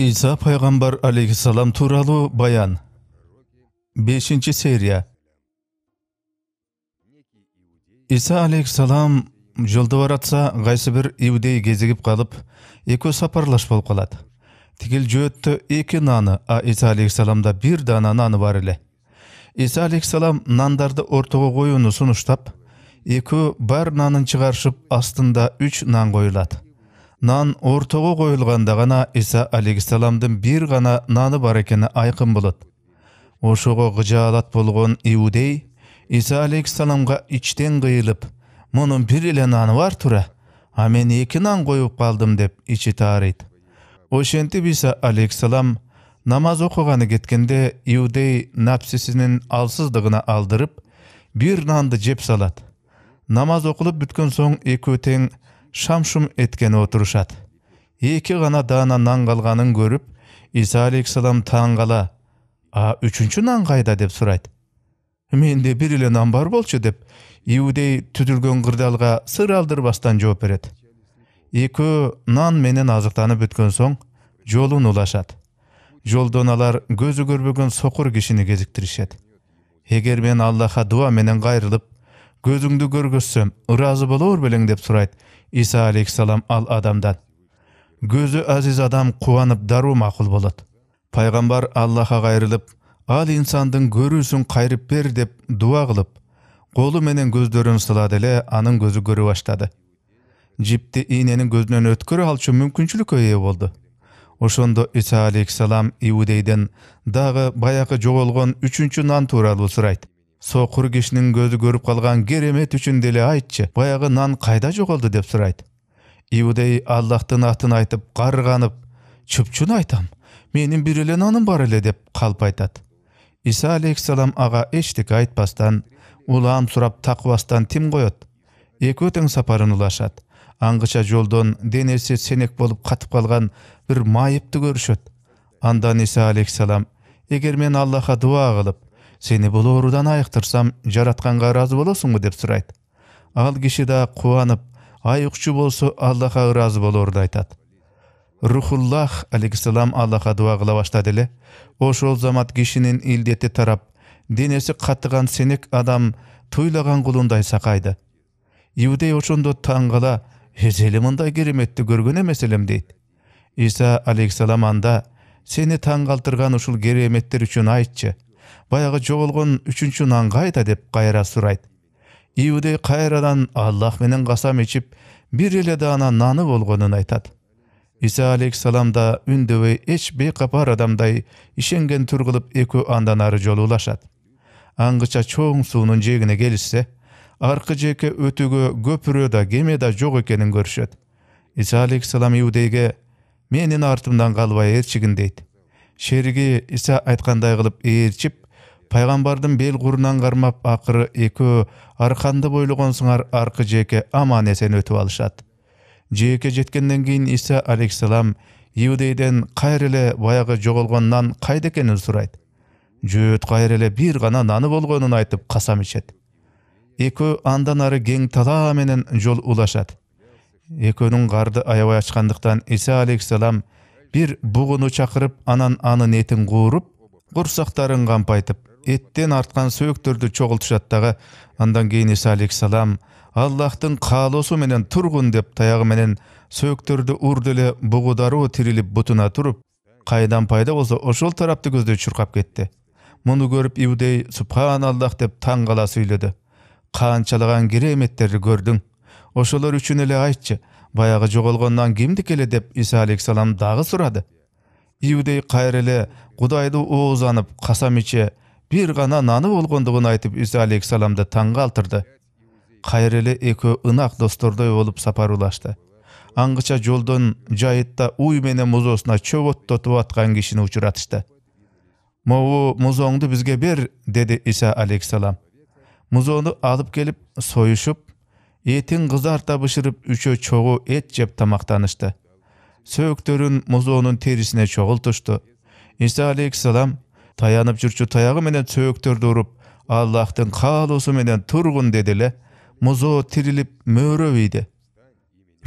Иса Пайғамбар Алейхисалам туралы Баян 5. серия Иса алейхисалам жолды баратса кайсы бір иудей кезігіп қалып, екі сапарлаш болып қалады. тигил жөтті екі наны а иса алейхисаламда бір дана наны бар эле иса алейхисалам нандарды ортого коюуну сунуштап екі бар нанын чыгарышып астында үч нан коюлат нан ортого қойылғанда гана иса алейхиссаламдын бир гана наны бар экени айкын болот ошого кыжаалат болгон иудей иса алейхисаламга ичтен кыйылып мунун бир эле наны бар тұра, а мен эки нан коюп қалдым» деп ичи таарыйт ошентип иса алейхиссалам намаз окуганы кеткенде иудей напсисинин алсыздығына алдырып бир нанды жеп салат намаз окулуп бүткөн соң экөө тең шамшым еткен отырышады екі ғана дана нан қалғанын көріп иса алейхисалам таңғала а үшінші нан қайда деп сұрайды менде бір эле нан бар болчу деп иудей түтүлгөн кырдаалга сыр алдырбастан жооп берет экөө нан менен азыктанып өткен соң жолун улашат жолдон алар көзү көрбөгөн сокур кишини кезиктиришет эгер мен аллаха дуа менен кайрылып көзіңді көргөзсөм ыразы болор белең деп сұрайды иса алейхисалам ал адамдан көзі азиз адам қуанып дару мақұл болот. пайғамбар аллаха қайрылып ал инсандың көрүүсүн қайрып бер деп дуа қылып колу менен көздөрүн сылады эле анын көзі көрө баштады жипти ийненин көзүнөн өткөрө алчу мүмкүнчүлүккө ээ болду ошондо иса алейхисалам иудейден дагы баягы жоголгон үчүнчү нан тууралуу сурайт соқыр кешінің көзі көріп қалған керемет үшін деле айтчы баяғы нан қайда жоголду деп сұрайды. иудей аллахтын атын айтып қарғанып, чүпчүн айтам менің бир эле наным бар эле деп калп айтат иса алейхисалам аға эчтеке айтпастан улам сурап такыбастан тим қойот. экөө тең сапарын улашат аңғыша жолдон денесі сенек болып қатып қалған бір майыпты көрішет. андан иса алейхисалам егер мен аллаха дуа кылып сени бул оорудан айыктырсам жаратканга ыраазы болосуңбу деп сурайт ал киши да кубанып ай укчу болсо аллахка ыраазы болоорду айтат рухуллах алейхисалам аллахка дуа кыла баштады эле ошол замат кишинин илдети тарап денеси катыган сенек адам туйлаган кулундай сакайды иудей ошондо таң кала эзели мындай кереметти көргөн эмес элем дейт иса алейхисалам анда сени таң калтырган ушул кереметтер үчүн айтчы баягы жоголгон үчүнчү нан кайда деп кайра сурайт иудей кайрадан аллах менен касам ичип бир эле даана наны болгонун айтат иса алейхисалам да үндөбөй эч бейкапар адамдай ишенген түр кылып экөө андан ары жолуулашат аңгыча чоң суунун жээгине келишсе аркы жээкке өтүүгө көпүрө да кеме да жок экенин көрүшөт иса алейхисалам иудейге менин артымдан калбай ээрчигин дейт шериги иса айткандай кылып ээрчип пайғамбардың бел құрынан қармап ақыры екі арқанды бойлыған сыңар арқы жеке аман есен өтіп алышады Жеке жеткеннен кейін иса алейхисалам иудейден қайреле баяғы жоғалған нан қайда екенін сұрайды жөт қайреле бір ғана наны болғанын айтып қасам ішеді Екі андан ары кең тала менен жол улашады екеуінің қарды аябай ашқандықтан иса алейхисалам бір бұғыны шақырып анан аны етін қуырып құрсақтарын қампайтып эттен арткан сөөктөрдү чогултушат дагы андан кийин иса алейхисалам аллахтын каалоосу менен тургун деп таягы менен сөөктөрдү ур деле бугударуу тирилип бутуна туруп кайдан пайда болсо ошол тарапты көздөй чуркап кетти муну көрүп иудей субханаллах деп таң кала сүйлөдү канчалаган кереметтерди көрдүң ошолор үчүн эле айтчы баягы жоголгондон кимдики эле деп иса алейхисалам дагы сурады иудей кайра эле кудайды оозанып касам иче бір ғана наны болгондугун айтып Иса алейхисаламды таң калтырды кайра эле экөө ынак достордой болуп сапар улашты аңгыча жолдон жайытта уй менен музосуна чөп оттотуп аткан кишини учуратышты могу музооңду бизге бер деди иса алейхисалам музону алып келип союшуп этин кызарта бышырып үчөө чогуу эт жеп тамактанышты сөөктөрүн музоонун терисине чогултушту иса алейхисалам таянып жүрчү таягы менен сөөктөрдү уруп аллахтын каалоосу менен тургун деди эле музоо тирилип мөөрөп ийди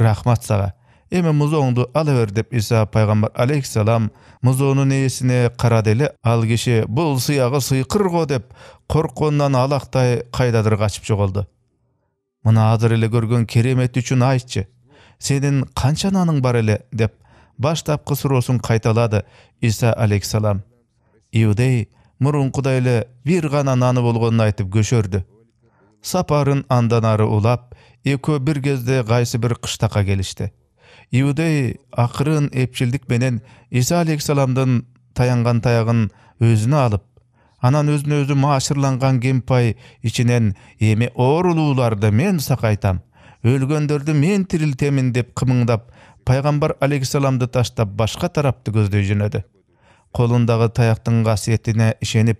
рахмат сага эми музооңду ала бер деп иса пайгамбар алейхисалам музоонун ээсине карады эле ал киши бул сыягы сыйкыр го деп коркконунан алактай кайдадыр качып жоголду мына азыр эле көргөн керемети үчүн айтчы сенин канча наның бар эле деп баштапкы суроосун кайталады иса алейхисалам иудей мұрын құдайлы бір ғана наны болғанын айтып көшөрдү сапарын анданары ары улап бір кезде кайсы бір кыштакка келишти иудей ақырын эпчилдик менен иса алейхисаламдын таянған таяғын өзүнө алып анан өзіні өзі маашырланган кемпай ішінен еме оорулууларды мен сақайтам, өлгендерді мен тірілтемін деп қымыңдап, пайғамбар алейхисаламды таштап башқа тарапты көздөй жөнөдү қолындағы таяқтың қасиетіне ішеніп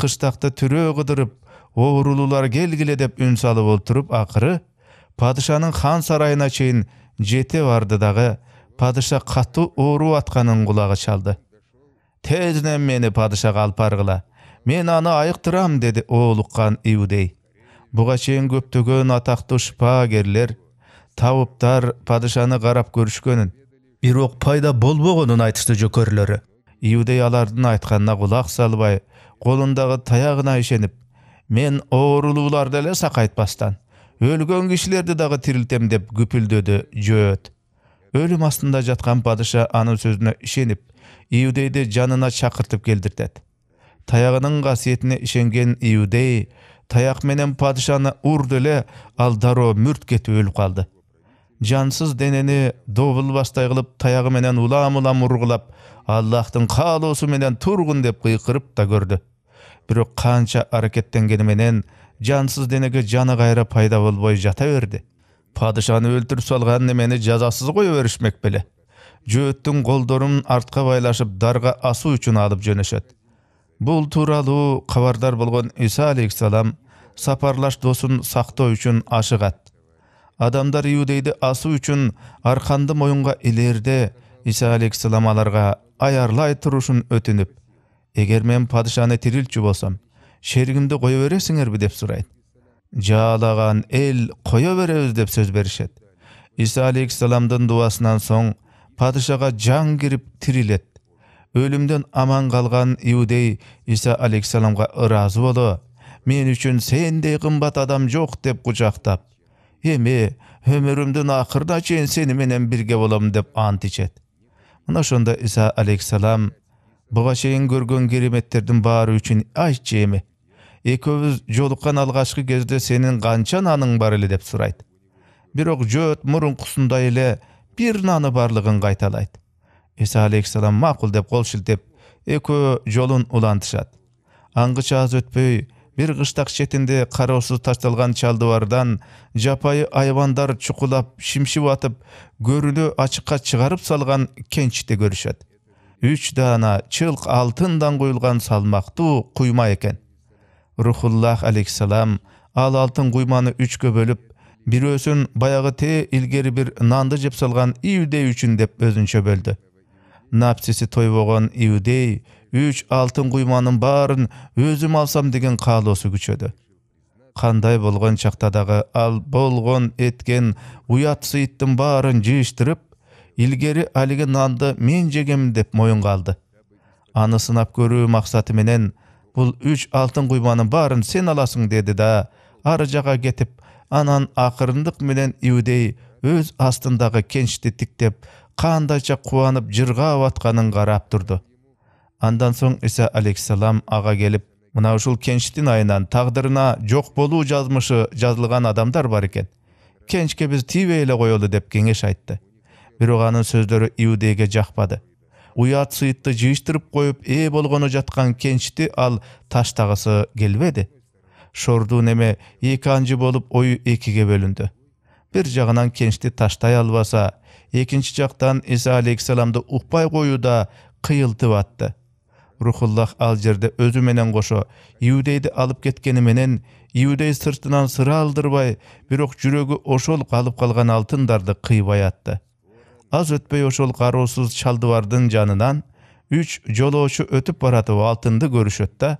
қыштақты түре қыдырып оурулулар келгіле деп үн салып отырып ақыры падышаның хан сарайына шейін жете барды дағы падыша қатты ору атқанын құлағы шалды тезінен мені падышаға алып барғыла мен аны айықтырам деді оолуккан иудей Бұға чейин көптөгөн атақты шпагерлер, табыптар падышаны қарап көрішкенін бирок пайда болбогонун айтышты жөкөрлөрү Иудей алардың айтқанына құлақ салбай қолындағы таяғына ішеніп мен оорулууларды эле сакайтпастан өлгөн кишилерди дагы тирилтем деп күпүлдөдү жөөт Өлім астында жатқан падыша анын сөзіне ішеніп иудейді жанына шақыртып келдиртет Таяғының қасиетіне ишенген иудей таяқ менен падышаны урду эле ал дароо мүрт кетип өліп қалды жансыз денени добылбастай кылып таягы менен улам улам ургулап аллахтын каалоосу менен тургун деп кыйкырып да көрдү бирок канча аракеттенгени менен жансыз денеге жаны кайра пайда болбой жата берди падышаны өлтүрүп салган немени жазасыз кое беришмек беле жөөттүн колдорун артка байлашып дарга асуу үчүн алып жөнөшөт бул тууралуу кабардар болгон иса алейхисалам сапарлаш досун сактоо үчүн ашыгат адамдар иудейді асу үчүн арканды моюнга илерде иса алейхисалам аларга аярлай тұрушын өтүнүп эгер мен падышаны тирилчү болсом шеригимди кое бересиңерби деп сурайт жаалаган эл кое беребиз деп сөз беришет иса алейхисаламдын дубасынан соң падышага жан кирип тирилет өлүмдөн аман қалған иудей иса алейхисаламга ыраазы боло мен үчүн сендей кымбат адам жок деп кучактап эми өмүрүмдүн ақырда чейин сени менен бирге болом деп ант ичет мына ошондо иса алейхисалам буга чейин көргөн кереметтердин баары үчүн айтчы эми экөөбүз жолыққан алгачкы кезде сенин канча наның бар эле деп сурайт бирок жөөт мурункусундай эле бир наны барлыгын кайталайт иса алейхисалам макул деп кол шилтеп экөө жолун улантышат аңгыча аз өтпөй бир кыштак четинде кароосуз ташталган чалдыбардан жапайы айбандар чукулап шимшип атып көрүнү ачыкка чыгарып салган кенчти көрүшөт үч даана чылк алтындан куюлган салмактуу куйма экен рухуллах алейхисалам ал алтын куйманы үчкө бөлүп бирөөсүн баягы те илгери бир нанды жеп салган ивдей үчүн деп өзүнчө бөлдү нәпсесі болған иудей үч алтын құйманың барын өзім алсам деген қалосы күшеді қандай болған шақтадағы ал болған еткен ұятсы иттің барын жиыштырып ілгері әлгі нанды мен жегем деп мойын қалды аны сынап көру менен, бұл үш алтын құйманың барын сен аласың деді да ары жаға кетіп анан ақырындық менен иудей өз астындағы кеншті тіктеп қандайша қуанып жырға атқанын қарап тұрды андан соң иса алейхисалам аға келіп мына ушул кенчтин айынан тағдырына жоқ болу жазмышы жазылған адамдар бар екен. кенчке біз тийбей эле деп кеңеш айтты бирок анын сөздөрү иудейге жакпады уят сыйытты жыйыштырып коюп ээ болгону жаткан кенчти ал таштагысы келбеди шордуу неме эки анжы болуп ою экиге бөлүндү бір жағынан кенішті таштай албаса екінші жақтан иса алейхисаламды ұқпай қоюда қиылтып атты рухуллах ал жерде өзі менен қошо иудейді алып кеткені менен иудей сыртынан сыра алдырбай бирок жүрегі ошол қалып қалған алтындарды кыйбай атты аз өтпей ошол қарусыз чалдыбардын жанынан үч жолоочу өтүп баратып алтынды көрүшөт да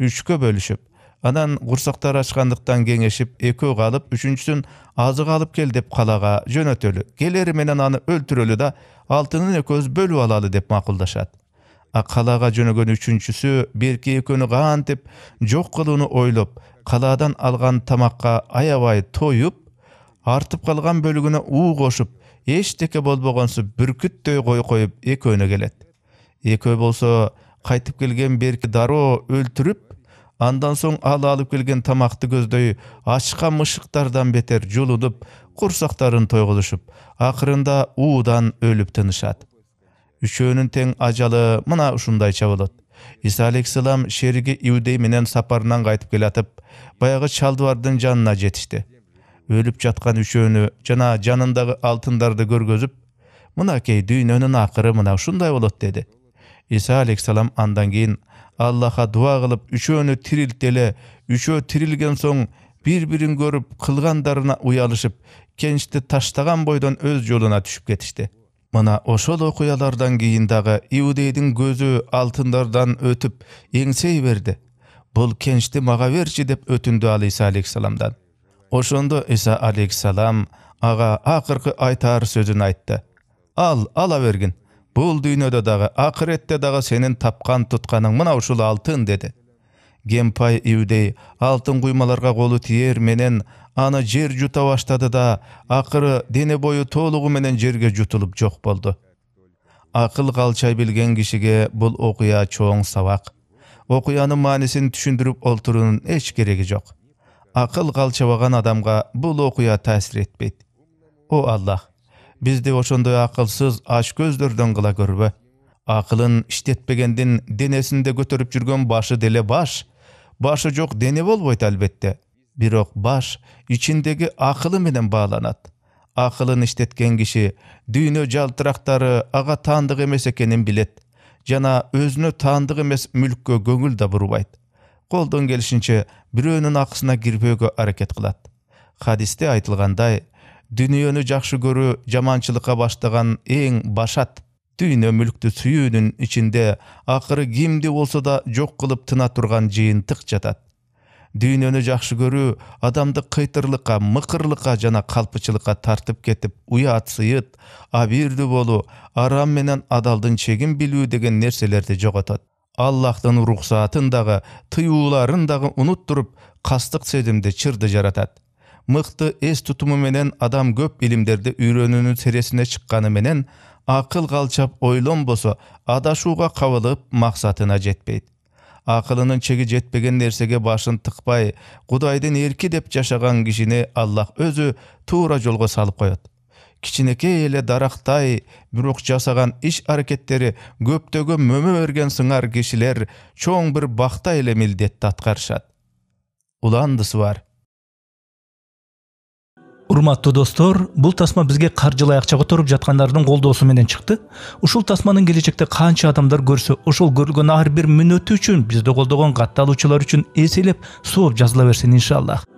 үчкө бөлүшүп анан курсактары ачкандыктан кеңешип экөө калып үчүнчүсүн азык алып кел деп калаага жөнөтөлү келери менен аны өлтүрөлү да алтынын экөөбүз бөлүп алалы деп макулдашат а калаага жөнөгөн үчүнчүсү берки экөөнү кантип жок кылууну ойлоп калаадан алган тамакка аябай тоюп артып калган бөлүгүнө уу кошуп эчтеке болбогонсуп бүркүттөй кой коюп экөөнө келет экөө болсо кайтып келген берки дароо өлтүрүп андан соң ал алып келген тамақты көздөй ашқан мышықтардан бетер жулудуп курсактарын тойгузушуп ақырында уудан өлүп тынышат үчөөнүн тең ажалы мына ушундайча болот иса алейхисалам шериги иудей менен сапарынан кайтып келатып баягы чалдыбардын жанына жетишти өлүп жаткан үчөөнү жана жанындагы алтындарды көргөзүп мынакей дүйнөнүн акыры мына ушундай болот деди иса алейхисалам андан кийин аллаха дуа кылып үчөөнү тирилтти эле тирилген соң бири бирин көрүп кылгандарына уялышып кеничти таштаган бойдон өз жолуна түшүп кетишти мына ошол окуялардан кийин дагы иудейдин көзү алтындардан өтүп эңсей берди бул кеничти мага берчи деп өтүндү ал иса алейхисаламдан ошондо иса алейхисалам ага акыркы айтаар сөзүн айтты ал ала бергин Бұл дүйнөдө дагы акыретте дагы сенин тапкан тутканың мына ушул алтын деді. Гемпай иудей алтын куймаларга колу тиер менен аны жер жута баштады да, акыры дене бою толугу менен жерге жутулуп жок болду. Ақыл калчай билген кишиге бұл окуя чоң сабак. Окуянын маанисин түшүндүрүп олтуруунун эч кереги жок. Акыл калчабаган адамга бул окуя таасир этпейт. О Аллах, бизди ошондой ақылсыз аш көздөрдөн кыла көрбө акылын иштетпегендин денесинде көтөрүп жүргөн башы деле баш башы жок дене болбойт албетте бирок баш ичиндеги акылы менен бааланат акылын иштеткен киши дүйнө жалтырактары ага таандык эмес экенин билет жана өзүнө таандык эмес мүлккө көңүл да бурбайт колдон келишинче бирөөнүн акысына кирбөөгө аракет кылат хадисте айтылгандай дүйнөнү жакшы көрүү жаманчылыкка баштаган эң башат дүйнө мүлктү сүйүүнүн ичинде акыры кимди болсо да жок кылып тына турган жыйынтык жатат дүйнөнү жакшы көрүү адамды кыйтырлыкка мыкырлыкка жана калпычылыкка тартып кетип уят сыйыт абийирдүү болуу арам менен адалдын чегин билүү деген нерселерди жоготот аллахтын уруксатын дагы тыюуларын дагы унуттуруп кастык сезимди чырды жаратат мыкты эс тутуму менен адам көп илимдерди үйрөнүүнүн сересине чыкканы менен акыл калчап ойлонбосо адашууга кабылып максатына жетпейт акылынын чеги жетпеген нерсеге башын тыкпай кудайдын эрки деп жашаган кишини аллах өзү туура жолго салып коет кичинекей эле дарактай бирок жасаган иш аракеттери көптөгөн мөмө берген сыңар кишилер чоң бир бакта эле милдетти аткарышат уландысы бар урматтуу достор бул тасма бизге каржылай акча которуп жаткандардын колдоосу менен чыкты ушул тасманын келечекте канча адамдар көрсө ошол көргөн ар бир мүнөтү үчүн бизди колдогон катталуучулар үчүн эселеп сооп жазыла берсин иншаллах